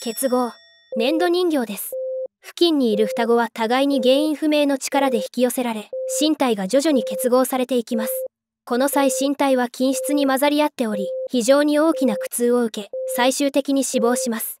結合粘土人形です付近にいる双子は互いに原因不明の力で引き寄せられ身体が徐々に結合されていきますこの際身体は均質に混ざり合っており非常に大きな苦痛を受け最終的に死亡します